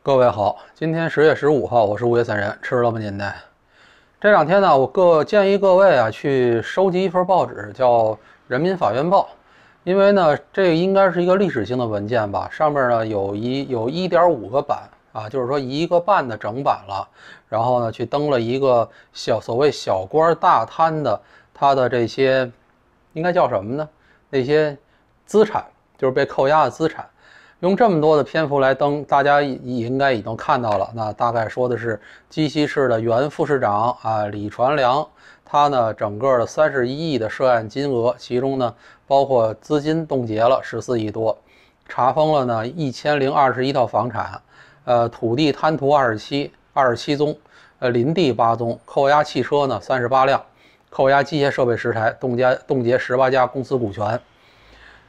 各位好，今天十月十五号，我是吴月三人，吃了吗？您呢？这两天呢，我各建议各位啊，去收集一份报纸，叫《人民法院报》，因为呢，这应该是一个历史性的文件吧？上面呢有一有1.5个版啊，就是说一个半的整版了。然后呢，去登了一个小所谓小官大贪的他的这些，应该叫什么呢？那些资产，就是被扣押的资产。用这么多的篇幅来登，大家也应该已经看到了。那大概说的是鸡西市的原副市长啊李传良，他呢整个的三十一亿的涉案金额，其中呢包括资金冻结了十四亿多，查封了呢一千零二十一套房产，呃土地滩涂二十七二十七宗，呃林地八宗，扣押汽车呢三十八辆，扣押机械设备十台，冻结冻结十八家公司股权。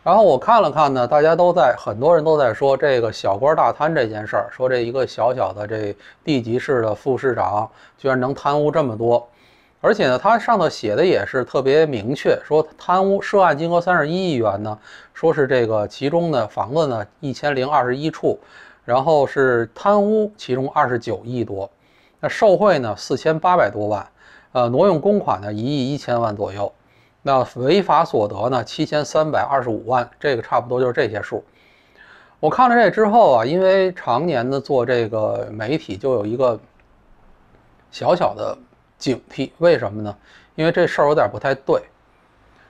然后我看了看呢，大家都在，很多人都在说这个小官大贪这件事儿，说这一个小小的这地级市的副市长居然能贪污这么多，而且呢，他上头写的也是特别明确，说贪污涉案金额三十一亿元呢，说是这个其中呢房子呢一千零二十一处，然后是贪污其中二十九亿多，那受贿呢四千八百多万，呃，挪用公款呢一亿一千万左右。那违法所得呢？七千三百二十五万，这个差不多就是这些数。我看了这之后啊，因为常年的做这个媒体，就有一个小小的警惕。为什么呢？因为这事儿有点不太对。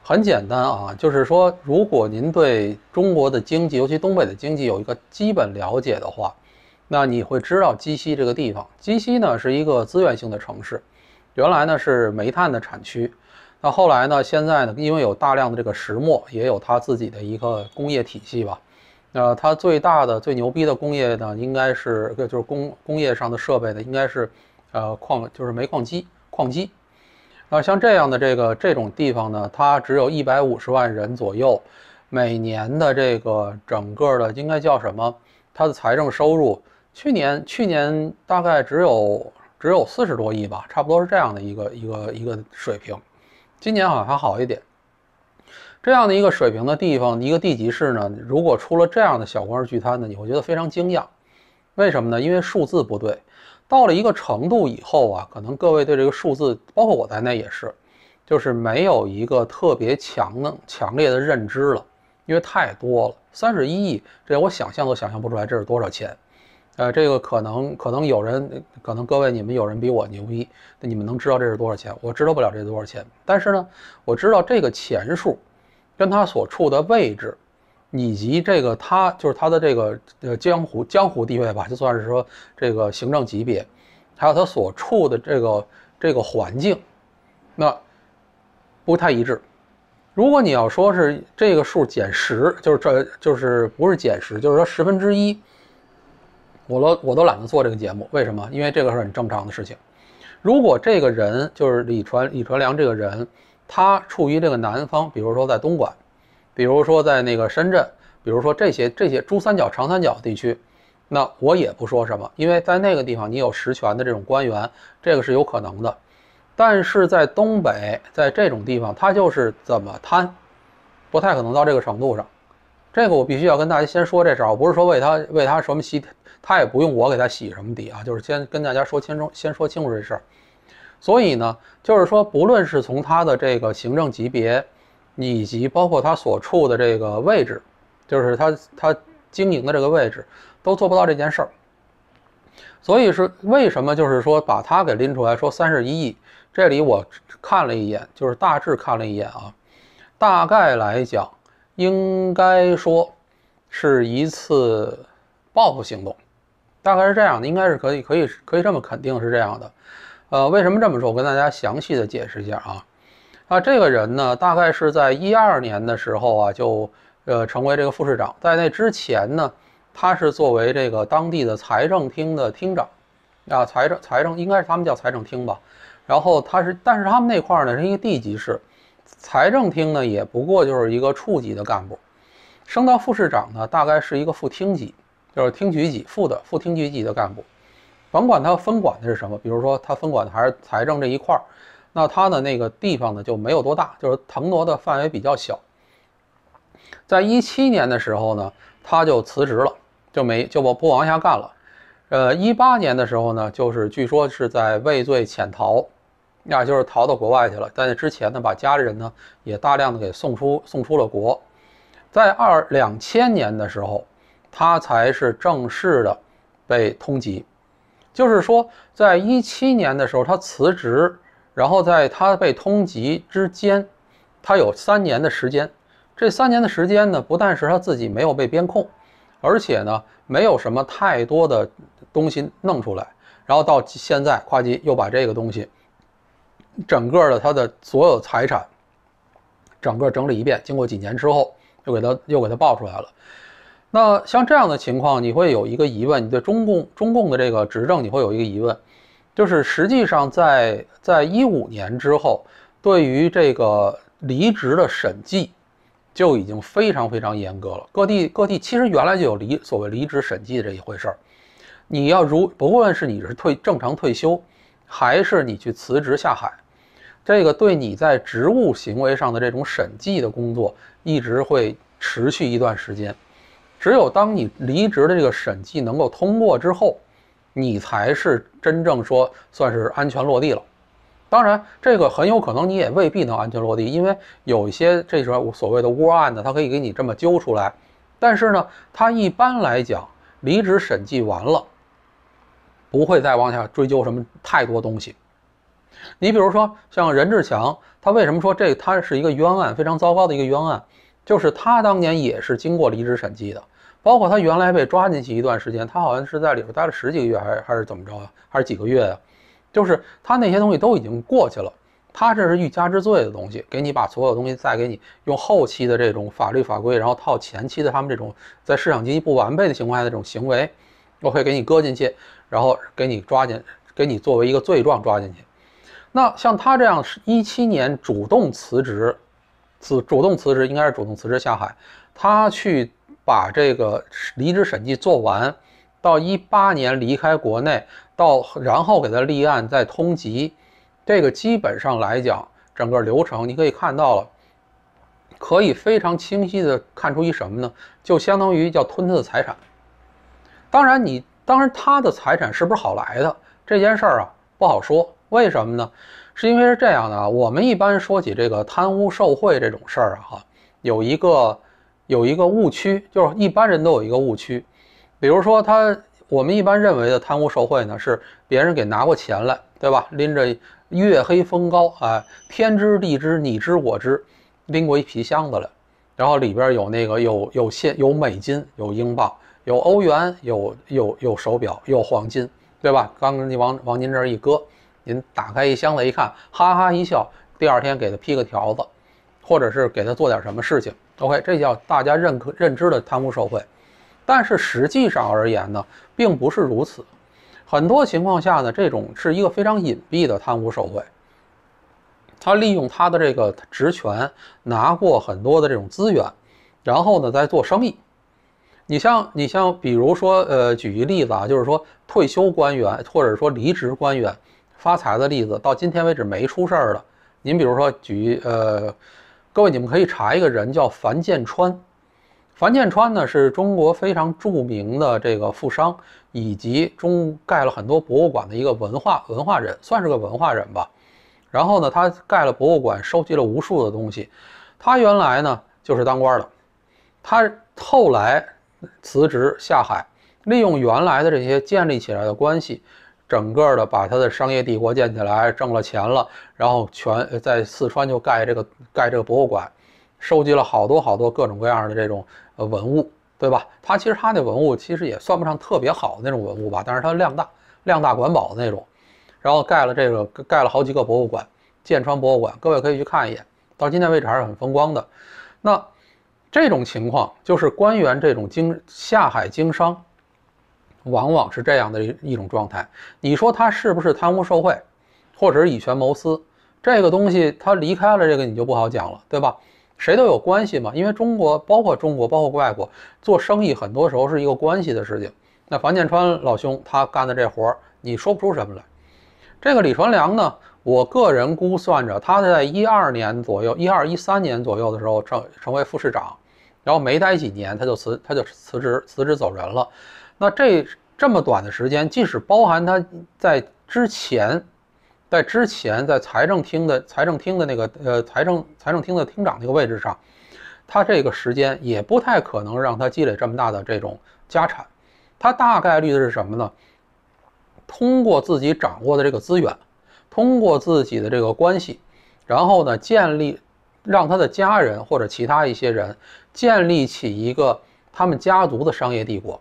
很简单啊，就是说，如果您对中国的经济，尤其东北的经济有一个基本了解的话，那你会知道鸡西这个地方。鸡西呢是一个资源性的城市，原来呢是煤炭的产区。那后来呢？现在呢？因为有大量的这个石墨，也有它自己的一个工业体系吧。呃，它最大的、最牛逼的工业呢，应该是就是工工业上的设备呢，应该是，呃，矿就是煤矿机、矿机。那像这样的这个这种地方呢，它只有一百五十万人左右，每年的这个整个的应该叫什么？它的财政收入，去年去年大概只有只有四十多亿吧，差不多是这样的一个一个一个水平。今年好像还好一点，这样的一个水平的地方，一个地级市呢，如果出了这样的小官儿聚餐呢，你会觉得非常惊讶。为什么呢？因为数字不对，到了一个程度以后啊，可能各位对这个数字，包括我在内也是，就是没有一个特别强的、强烈的认知了，因为太多了，三十一亿，这我想象都想象不出来这是多少钱。呃，这个可能可能有人，可能各位你们有人比我牛逼，你们能知道这是多少钱？我知道不了这是多少钱，但是呢，我知道这个钱数，跟他所处的位置，以及这个他就是他的这个呃江湖江湖地位吧，就算是说这个行政级别，还有他所处的这个这个环境，那不太一致。如果你要说是这个数减十，就是这就是不是减十，就是说十分之一。我都我都懒得做这个节目，为什么？因为这个是很正常的事情。如果这个人就是李传李传良这个人，他处于这个南方，比如说在东莞，比如说在那个深圳，比如说这些这些珠三角、长三角地区，那我也不说什么，因为在那个地方你有实权的这种官员，这个是有可能的。但是在东北，在这种地方，他就是怎么贪，不太可能到这个程度上。这个我必须要跟大家先说这事儿，我不是说为他为他什么洗，他也不用我给他洗什么底啊，就是先跟大家说清楚，先说清楚这事儿。所以呢，就是说，不论是从他的这个行政级别，以及包括他所处的这个位置，就是他他经营的这个位置，都做不到这件事儿。所以是为什么？就是说把他给拎出来，说三十一亿，这里我看了一眼，就是大致看了一眼啊，大概来讲。应该说是一次报复行动，大概是这样的，应该是可以，可以，可以这么肯定是这样的。呃，为什么这么说？我跟大家详细的解释一下啊。啊，这个人呢，大概是在一二年的时候啊，就呃成为这个副市长。在那之前呢，他是作为这个当地的财政厅的厅长，啊，财政财政应该是他们叫财政厅吧。然后他是，但是他们那块呢是一个地级市。财政厅呢，也不过就是一个处级的干部，升到副市长呢，大概是一个副厅级，就是厅局级副的副厅局级的干部。甭管他分管的是什么，比如说他分管的还是财政这一块儿，那他的那个地方呢就没有多大，就是腾挪的范围比较小。在一七年的时候呢，他就辞职了，就没就不不往下干了。呃，一八年的时候呢，就是据说是在畏罪潜逃。那就是逃到国外去了。但是之前呢，把家里人呢也大量的给送出送出了国。在二两千年的时候，他才是正式的被通缉。就是说，在一七年的时候，他辞职，然后在他被通缉之间，他有三年的时间。这三年的时间呢，不但是他自己没有被编控，而且呢，没有什么太多的东西弄出来。然后到现在，跨级又把这个东西。整个的他的所有财产，整个整理一遍，经过几年之后，又给他又给他报出来了。那像这样的情况，你会有一个疑问，你对中共中共的这个执政，你会有一个疑问，就是实际上在在一五年之后，对于这个离职的审计就已经非常非常严格了。各地各地其实原来就有离所谓离职审计的这一回事儿，你要如不论是你是退正常退休。还是你去辞职下海，这个对你在职务行为上的这种审计的工作，一直会持续一段时间。只有当你离职的这个审计能够通过之后，你才是真正说算是安全落地了。当然，这个很有可能你也未必能安全落地，因为有一些这时候所谓的窝案呢，它可以给你这么揪出来。但是呢，它一般来讲，离职审计完了。不会再往下追究什么太多东西。你比如说像任志强，他为什么说这他是一个冤案，非常糟糕的一个冤案？就是他当年也是经过离职审计的，包括他原来被抓进去一段时间，他好像是在里边待了十几个月，还是还是怎么着啊？还是几个月啊？就是他那些东西都已经过去了，他这是欲加之罪的东西，给你把所有东西再给你用后期的这种法律法规，然后套前期的他们这种在市场经济不完备的情况下的这种行为，我会给你搁进去。然后给你抓进，给你作为一个罪状抓进去。那像他这样，一七年主动辞职，自主动辞职应该是主动辞职下海，他去把这个离职审计做完，到一八年离开国内，到然后给他立案再通缉，这个基本上来讲，整个流程你可以看到了，可以非常清晰的看出一什么呢？就相当于叫吞他的财产。当然你。当然，他的财产是不是好来的这件事儿啊，不好说。为什么呢？是因为是这样的啊，我们一般说起这个贪污受贿这种事儿啊，哈，有一个有一个误区，就是一般人都有一个误区，比如说他，我们一般认为的贪污受贿呢，是别人给拿过钱来，对吧？拎着月黑风高哎，天知地知你知我知，拎过一皮箱子来，然后里边有那个有有现有美金有英镑。有欧元，有有有手表，有黄金，对吧？刚您往往您这儿一搁，您打开一箱子一看，哈哈一笑，第二天给他批个条子，或者是给他做点什么事情。OK，这叫大家认可认知的贪污受贿。但是实际上而言呢，并不是如此。很多情况下呢，这种是一个非常隐蔽的贪污受贿。他利用他的这个职权拿过很多的这种资源，然后呢再做生意。你像你像比如说，呃，举一例子啊，就是说退休官员或者说离职官员发财的例子，到今天为止没出事儿的。您比如说举，呃，各位你们可以查一个人叫樊建川，樊建川呢是中国非常著名的这个富商，以及中盖了很多博物馆的一个文化文化人，算是个文化人吧。然后呢，他盖了博物馆，收集了无数的东西。他原来呢就是当官的，他后来。辞职下海，利用原来的这些建立起来的关系，整个的把他的商业帝国建起来，挣了钱了，然后全在四川就盖这个盖这个博物馆，收集了好多好多各种各样的这种呃文物，对吧？他其实他那文物其实也算不上特别好的那种文物吧，但是它量大，量大管饱的那种，然后盖了这个盖了好几个博物馆，建川博物馆，各位可以去看一眼，到今天为止还是很风光的，那。这种情况就是官员这种经下海经商，往往是这样的一一种状态。你说他是不是贪污受贿，或者是以权谋私？这个东西他离开了这个你就不好讲了，对吧？谁都有关系嘛。因为中国，包括中国，包括外国，做生意很多时候是一个关系的事情。那樊建川老兄他干的这活儿，你说不出什么来。这个李传良呢？我个人估算着，他在一二年左右，一二一三年左右的时候成成为副市长，然后没待几年，他就辞他就辞职辞职走人了。那这这么短的时间，即使包含他在之前，在之前在财政厅的财政厅的那个呃财政财政厅的厅长那个位置上，他这个时间也不太可能让他积累这么大的这种家产。他大概率的是什么呢？通过自己掌握的这个资源。通过自己的这个关系，然后呢，建立，让他的家人或者其他一些人建立起一个他们家族的商业帝国。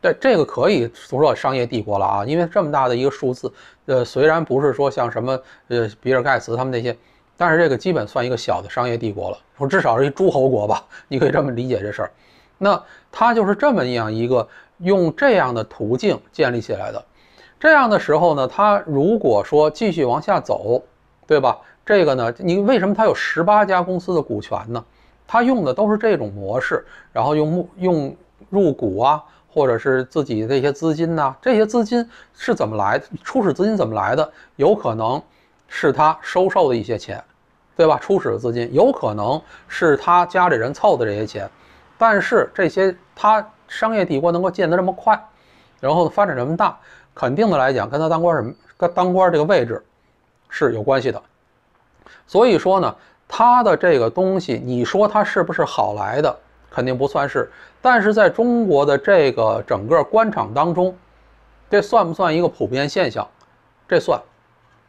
对，这个可以俗说商业帝国了啊，因为这么大的一个数字，呃，虽然不是说像什么呃比尔盖茨他们那些，但是这个基本算一个小的商业帝国了，说至少是一诸侯国吧，你可以这么理解这事儿。那他就是这么样一个用这样的途径建立起来的。这样的时候呢，他如果说继续往下走，对吧？这个呢，你为什么他有十八家公司的股权呢？他用的都是这种模式，然后用用入股啊，或者是自己的一些资金呐，这些资金是怎么来的？初始资金怎么来的？有可能是他收受的一些钱，对吧？初始的资金有可能是他家里人凑的这些钱，但是这些他商业帝国能够建得这么快，然后发展这么大。肯定的来讲，跟他当官什么，跟当官这个位置是有关系的。所以说呢，他的这个东西，你说他是不是好来的？肯定不算是。但是在中国的这个整个官场当中，这算不算一个普遍现象？这算，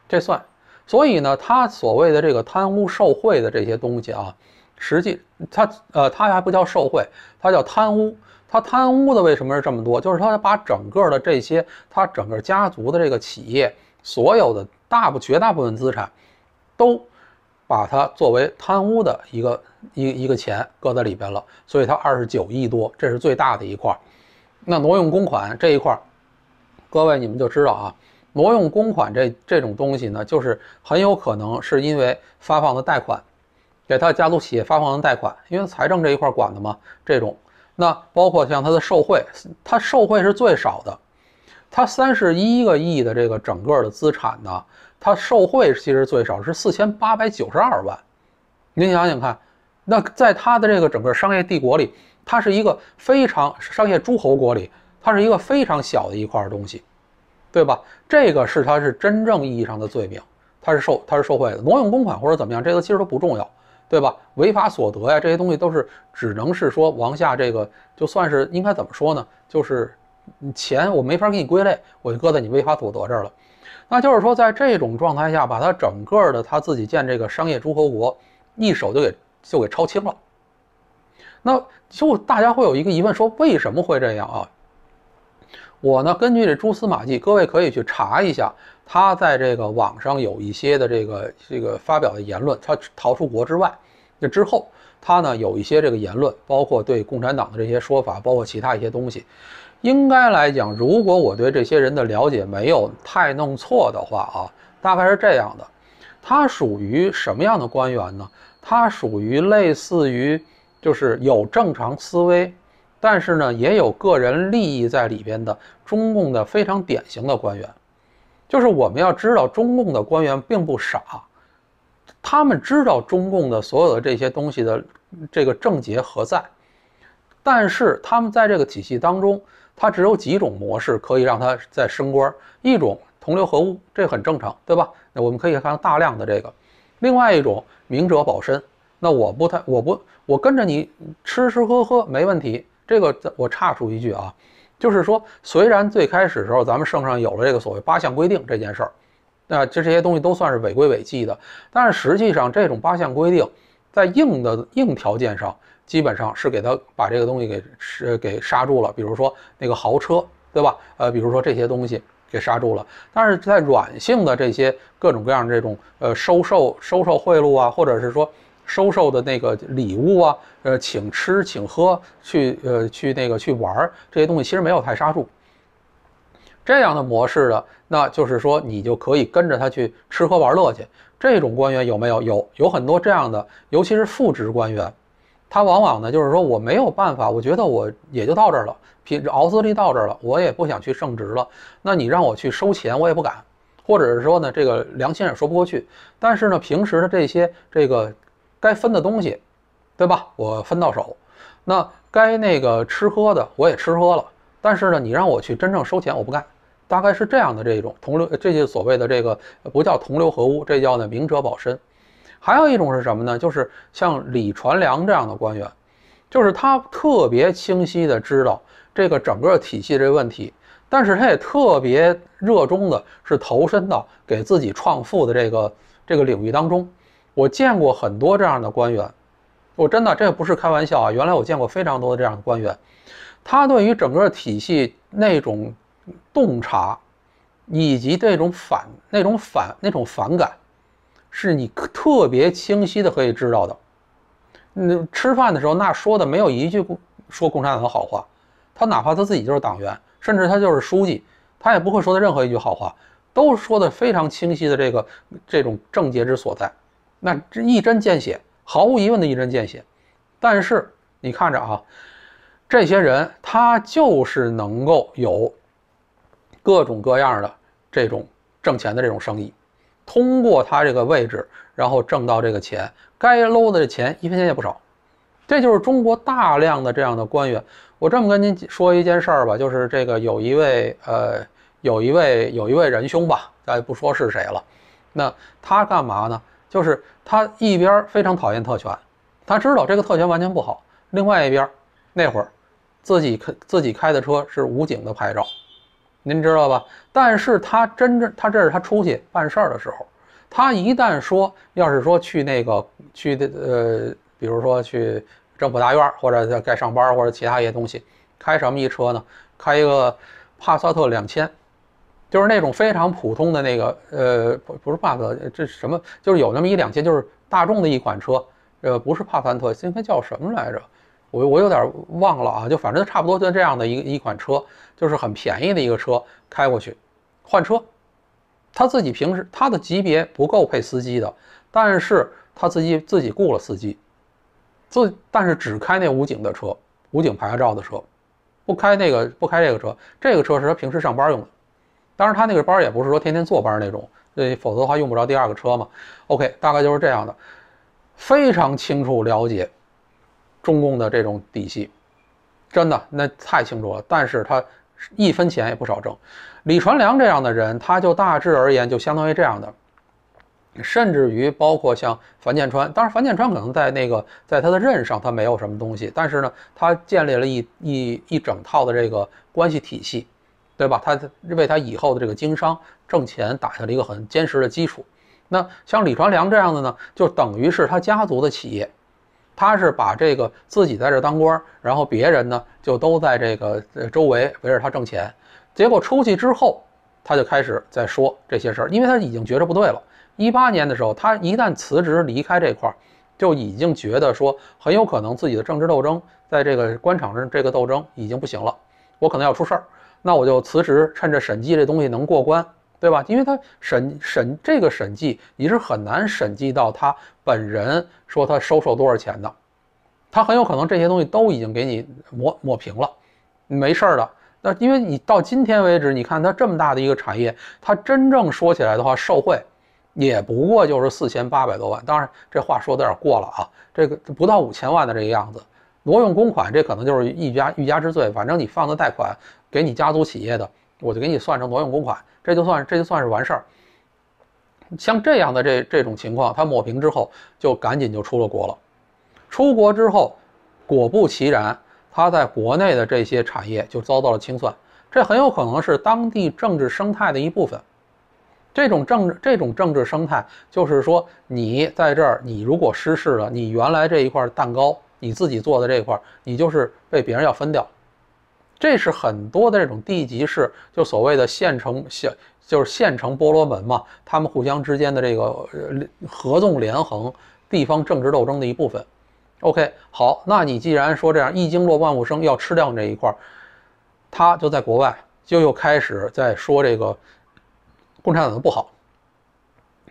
这算。所以呢，他所谓的这个贪污受贿的这些东西啊，实际他呃，他还不叫受贿，他叫贪污。他贪污的为什么是这么多？就是他把整个的这些，他整个家族的这个企业所有的大部绝大部分资产，都把它作为贪污的一个一一个钱搁在里边了。所以他二十九亿多，这是最大的一块。那挪用公款这一块，各位你们就知道啊，挪用公款这这种东西呢，就是很有可能是因为发放的贷款，给他家族企业发放的贷款，因为财政这一块管的嘛，这种。那包括像他的受贿，他受贿是最少的，他三十一个亿的这个整个的资产呢，他受贿其实最少是四千八百九十二万。您想想看，那在他的这个整个商业帝国里，他是一个非常商业诸侯国里，他是一个非常小的一块东西，对吧？这个是他是真正意义上的罪名，他是受他是受贿的，挪用公款或者怎么样，这个其实都不重要。对吧？违法所得呀，这些东西都是只能是说往下这个，就算是应该怎么说呢？就是钱我没法给你归类，我就搁在你违法所得这儿了。那就是说，在这种状态下，把他整个的他自己建这个商业诸侯国，一手就给就给抄清了。那就大家会有一个疑问，说为什么会这样啊？我呢，根据这蛛丝马迹，各位可以去查一下，他在这个网上有一些的这个这个发表的言论。他逃出国之外，那之后他呢，有一些这个言论，包括对共产党的这些说法，包括其他一些东西。应该来讲，如果我对这些人的了解没有太弄错的话啊，大概是这样的。他属于什么样的官员呢？他属于类似于就是有正常思维。但是呢，也有个人利益在里边的中共的非常典型的官员，就是我们要知道，中共的官员并不傻，他们知道中共的所有的这些东西的这个症结何在，但是他们在这个体系当中，他只有几种模式可以让他再升官：一种同流合污，这很正常，对吧？那我们可以看大量的这个；另外一种明哲保身，那我不太，我不，我跟着你吃吃喝喝没问题。这个我插出一句啊，就是说，虽然最开始时候咱们圣上有了这个所谓八项规定这件事儿，那这这些东西都算是违规违纪的，但是实际上这种八项规定，在硬的硬条件上，基本上是给他把这个东西给是给刹住了，比如说那个豪车，对吧？呃，比如说这些东西给刹住了，但是在软性的这些各种各样这种呃收受收受贿赂啊，或者是说。收受的那个礼物啊，呃，请吃请喝，去呃去那个去玩儿，这些东西其实没有太刹住这样的模式的，那就是说你就可以跟着他去吃喝玩乐去。这种官员有没有？有有很多这样的，尤其是副职官员，他往往呢就是说我没有办法，我觉得我也就到这儿了，质，熬资历到这儿了，我也不想去升职了。那你让我去收钱，我也不敢，或者是说呢这个良心也说不过去。但是呢平时的这些这个。该分的东西，对吧？我分到手，那该那个吃喝的我也吃喝了。但是呢，你让我去真正收钱，我不干。大概是这样的，这种同流这些所谓的这个不叫同流合污，这叫呢明哲保身。还有一种是什么呢？就是像李传良这样的官员，就是他特别清晰的知道这个整个体系这个问题，但是他也特别热衷的，是投身到给自己创富的这个这个领域当中。我见过很多这样的官员，我真的这不是开玩笑啊！原来我见过非常多的这样的官员，他对于整个体系那种洞察，以及这种反那种反那种反感，是你特别清晰的可以知道的。嗯，吃饭的时候那说的没有一句说共产党的好话，他哪怕他自己就是党员，甚至他就是书记，他也不会说的任何一句好话，都说的非常清晰的这个这种症结之所在。那这一针见血，毫无疑问的一针见血。但是你看着啊，这些人他就是能够有各种各样的这种挣钱的这种生意，通过他这个位置，然后挣到这个钱，该搂的钱一分钱也不少。这就是中国大量的这样的官员。我这么跟您说一件事儿吧，就是这个有一位呃，有一位有一位仁兄吧，也不说是谁了，那他干嘛呢？就是他一边非常讨厌特权，他知道这个特权完全不好。另外一边，那会儿自己开自己开的车是武警的牌照，您知道吧？但是他真正他这是他出去办事儿的时候，他一旦说要是说去那个去呃，比如说去政府大院儿或者该上班儿或者其他一些东西，开什么一车呢？开一个帕萨特两千。就是那种非常普通的那个，呃，不，不是帕萨，这什么？就是有那么一两千，就是大众的一款车，呃，不是帕萨特，应该叫什么来着？我我有点忘了啊，就反正差不多就这样的一一款车，就是很便宜的一个车，开过去，换车。他自己平时他的级别不够配司机的，但是他自己自己雇了司机，自但是只开那武警的车，武警牌照的车，不开那个不开这个车，这个车是他平时上班用的。当然，他那个班也不是说天天坐班那种，呃，否则的话用不着第二个车嘛。OK，大概就是这样的，非常清楚了解中共的这种底细，真的那太清楚了。但是他一分钱也不少挣。李传良这样的人，他就大致而言就相当于这样的，甚至于包括像樊建川，当然樊建川可能在那个在他的任上他没有什么东西，但是呢，他建立了一一一整套的这个关系体系。对吧？他为他以后的这个经商挣钱打下了一个很坚实的基础。那像李传良这样的呢，就等于是他家族的企业，他是把这个自己在这当官，然后别人呢就都在这个周围围着他挣钱。结果出去之后，他就开始在说这些事儿，因为他已经觉着不对了。一八年的时候，他一旦辞职离开这块儿，就已经觉得说很有可能自己的政治斗争在这个官场上这个斗争已经不行了，我可能要出事儿。那我就辞职，趁着审计这东西能过关，对吧？因为他审审这个审计，你是很难审计到他本人说他收受多少钱的，他很有可能这些东西都已经给你抹抹平了，没事儿的。那因为你到今天为止，你看他这么大的一个产业，他真正说起来的话，受贿也不过就是四千八百多万，当然这话说的有点过了啊，这个不到五千万的这个样子。挪用公款，这可能就是欲加欲加之罪，反正你放的贷款。给你家族企业的，我就给你算成挪用公款，这就算这就算是完事儿。像这样的这这种情况，他抹平之后，就赶紧就出了国了。出国之后，果不其然，他在国内的这些产业就遭到了清算。这很有可能是当地政治生态的一部分。这种政治这种政治生态，就是说你在这儿，你如果失势了，你原来这一块蛋糕，你自己做的这一块，你就是被别人要分掉。这是很多的这种地级市，就所谓的县城县，就是县城波罗门嘛，他们互相之间的这个合纵连横，地方政治斗争的一部分。OK，好，那你既然说这样一经落万物生，要吃掉这一块，他就在国外就又开始在说这个共产党的不好，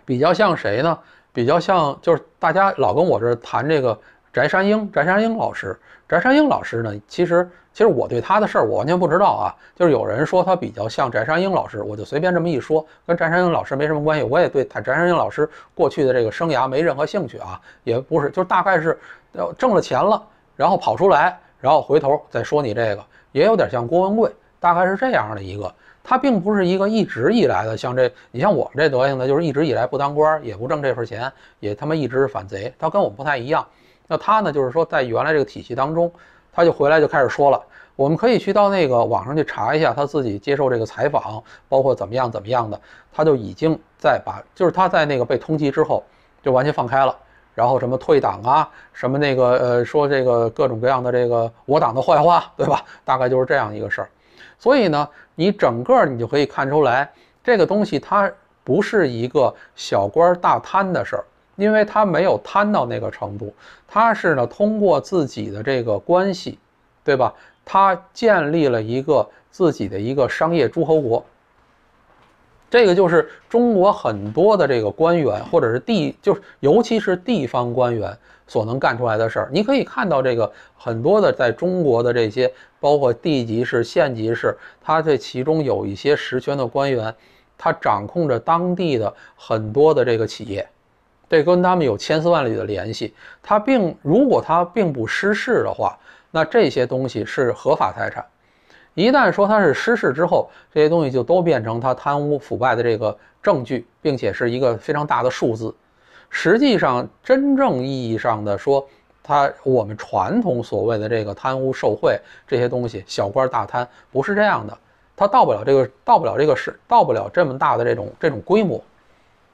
比较像谁呢？比较像就是大家老跟我这谈这个翟山英，翟山英老师，翟山英老师呢，其实。其实我对他的事儿我完全不知道啊，就是有人说他比较像翟山英老师，我就随便这么一说，跟翟山英老师没什么关系。我也对他翟山英老师过去的这个生涯没任何兴趣啊，也不是，就是大概是呃挣了钱了，然后跑出来，然后回头再说你这个，也有点像郭文贵，大概是这样的一个。他并不是一个一直以来的像这，你像我这德行的，就是一直以来不当官也不挣这份钱，也他妈一直是反贼。他跟我不太一样，那他呢，就是说在原来这个体系当中。他就回来就开始说了，我们可以去到那个网上去查一下他自己接受这个采访，包括怎么样怎么样的，他就已经在把，就是他在那个被通缉之后就完全放开了，然后什么退党啊，什么那个呃说这个各种各样的这个我党的坏话，对吧？大概就是这样一个事儿。所以呢，你整个你就可以看出来，这个东西它不是一个小官大贪的事儿。因为他没有贪到那个程度，他是呢通过自己的这个关系，对吧？他建立了一个自己的一个商业诸侯国。这个就是中国很多的这个官员，或者是地，就是尤其是地方官员所能干出来的事儿。你可以看到这个很多的在中国的这些，包括地级市、县级市，它这其中有一些实权的官员，他掌控着当地的很多的这个企业。这跟他们有千丝万缕的联系，他并如果他并不失事的话，那这些东西是合法财产。一旦说他是失事之后，这些东西就都变成他贪污腐败的这个证据，并且是一个非常大的数字。实际上，真正意义上的说，他我们传统所谓的这个贪污受贿这些东西，小官大贪不是这样的，他到不了这个，到不了这个是到不了这么大的这种这种规模。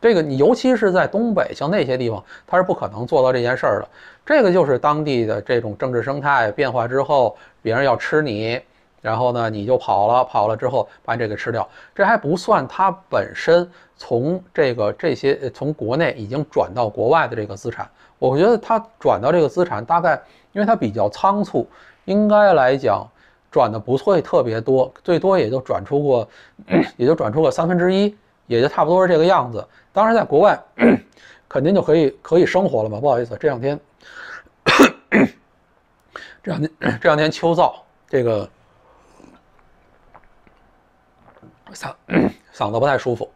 这个你，尤其是在东北，像那些地方，它是不可能做到这件事儿的。这个就是当地的这种政治生态变化之后，别人要吃你，然后呢，你就跑了，跑了之后把你这个吃掉。这还不算它本身从这个这些从国内已经转到国外的这个资产。我觉得它转到这个资产，大概因为它比较仓促，应该来讲，转的不会特别多，最多也就转出过，也就转出个三分之一，也就差不多是这个样子。当然，在国外，肯定就可以可以生活了嘛。不好意思，这两天，这两天这两天秋燥，这个嗓嗓子不太舒服，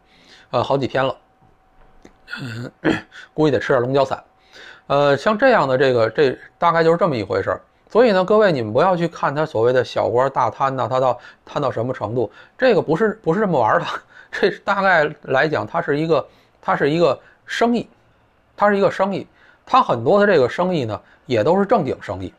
呃，好几天了，嗯，估计得吃点龙角散。呃，像这样的这个这大概就是这么一回事儿。所以呢，各位你们不要去看他所谓的小官大贪呐，他到贪到什么程度，这个不是不是这么玩的。这大概来讲，它是一个。它是一个生意，它是一个生意，它很多的这个生意呢，也都是正经生意，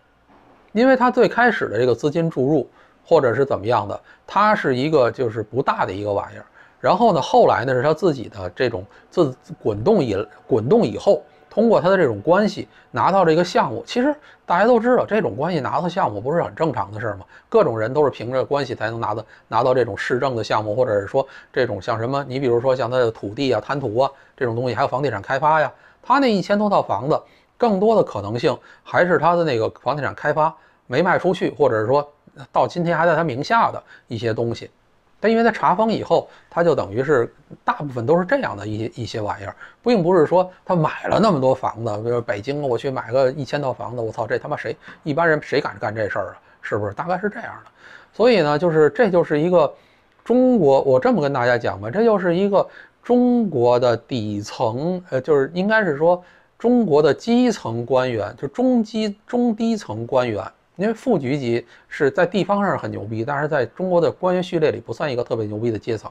因为它最开始的这个资金注入或者是怎么样的，它是一个就是不大的一个玩意儿，然后呢，后来呢，是他自己的这种自滚动以滚动以后。通过他的这种关系拿到这个项目，其实大家都知道，这种关系拿到项目不是很正常的事儿各种人都是凭着关系才能拿的，拿到这种市政的项目，或者是说这种像什么，你比如说像他的土地啊、滩涂啊这种东西，还有房地产开发呀。他那一千多套房子，更多的可能性还是他的那个房地产开发没卖出去，或者是说到今天还在他名下的一些东西。但因为它查封以后，他就等于是大部分都是这样的一些一些玩意儿，不并不是说他买了那么多房子，比如北京我去买个一千套房子，我操这他妈谁一般人谁敢干这事儿啊？是不是？大概是这样的。所以呢，就是这就是一个中国，我这么跟大家讲吧，这就是一个中国的底层，呃，就是应该是说中国的基层官员，就中基中低层官员。因为副局级是在地方上是很牛逼，但是在中国的官员序列里不算一个特别牛逼的阶层，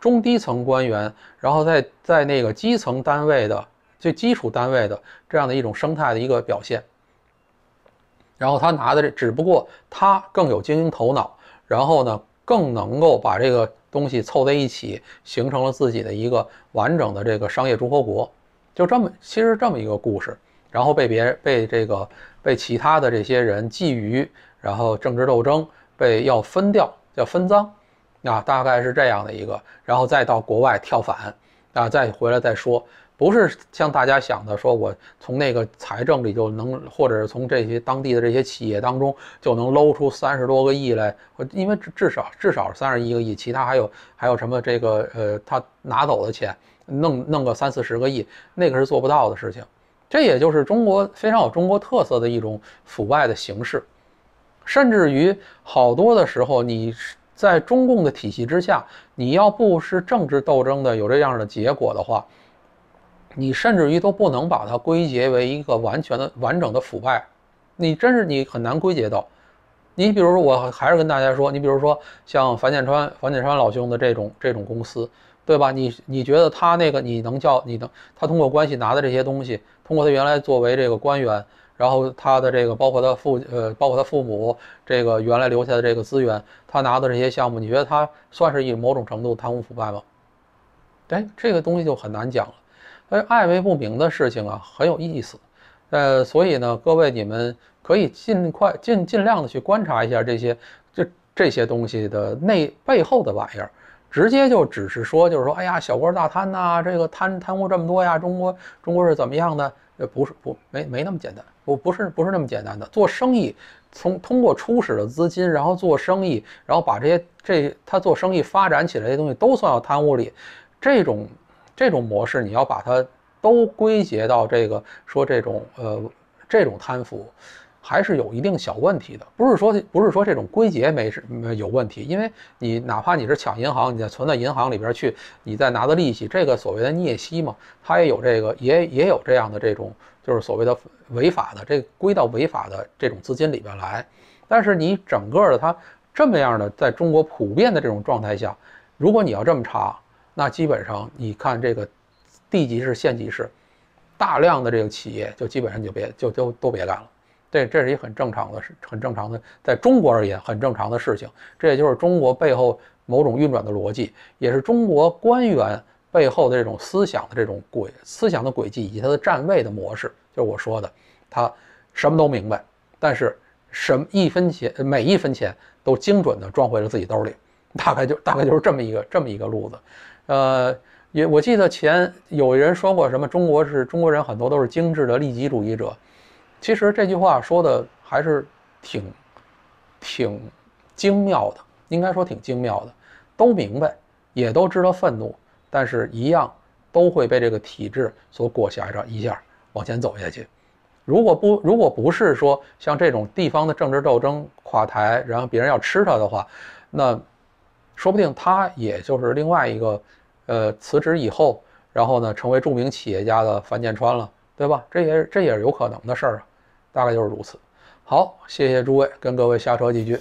中低层官员，然后在在那个基层单位的最基础单位的这样的一种生态的一个表现。然后他拿的这，只不过他更有精英头脑，然后呢更能够把这个东西凑在一起，形成了自己的一个完整的这个商业诸侯国，就这么其实这么一个故事。然后被别人被这个被其他的这些人觊觎，然后政治斗争被要分掉，要分赃，啊，大概是这样的一个，然后再到国外跳反，啊，再回来再说，不是像大家想的，说我从那个财政里就能，或者是从这些当地的这些企业当中就能搂出三十多个亿来，因为至少至少三十亿个亿，其他还有还有什么这个呃，他拿走的钱，弄弄个三四十个亿，那个是做不到的事情。这也就是中国非常有中国特色的一种腐败的形式，甚至于好多的时候，你在中共的体系之下，你要不是政治斗争的有这样的结果的话，你甚至于都不能把它归结为一个完全的完整的腐败，你真是你很难归结到。你比如，说，我还是跟大家说，你比如说像樊建川、樊建川老兄的这种这种公司。对吧？你你觉得他那个你能叫你能他通过关系拿的这些东西，通过他原来作为这个官员，然后他的这个包括他父呃包括他父母这个原来留下的这个资源，他拿的这些项目，你觉得他算是以某种程度贪污腐败吗？哎，这个东西就很难讲了，所以暧昧不明的事情啊很有意思，呃，所以呢，各位你们可以尽快尽尽量的去观察一下这些这这些东西的内背后的玩意儿。直接就只是说，就是说，哎呀，小官大贪呐，这个贪贪污这么多呀，中国中国是怎么样的？呃，不是不没没那么简单，不不是不是那么简单的。做生意，从通过初始的资金，然后做生意，然后把这些这他做生意发展起来的东西都算到贪污里，这种这种模式，你要把它都归结到这个说这种呃这种贪腐。还是有一定小问题的，不是说不是说这种归结没什有问题，因为你哪怕你是抢银行，你再存在银行里边去，你再拿的利息，这个所谓的孽息嘛，它也有这个也也有这样的这种就是所谓的违法的，这归到违法的这种资金里边来。但是你整个的它这么样的，在中国普遍的这种状态下，如果你要这么查，那基本上你看这个地级市、县级市，大量的这个企业就基本上就别就都都别干了。对，这是一很正常的、事，很正常的，在中国而言，很正常的事情。这也就是中国背后某种运转的逻辑，也是中国官员背后的这种思想的这种轨思想的轨迹以及他的站位的模式。就是我说的，他什么都明白，但是什么一分钱，每一分钱都精准的装回了自己兜里。大概就大概就是这么一个这么一个路子。呃，也我记得前有人说过什么，中国是中国人很多都是精致的利己主义者。其实这句话说的还是挺挺精妙的，应该说挺精妙的。都明白，也都知道愤怒，但是一样都会被这个体制所裹挟着，一下往前走下去。如果不如果不是说像这种地方的政治斗争垮台，然后别人要吃他的话，那说不定他也就是另外一个，呃，辞职以后，然后呢成为著名企业家的樊建川了，对吧？这也这也有可能的事儿啊。大概就是如此。好，谢谢诸位，跟各位瞎扯几句。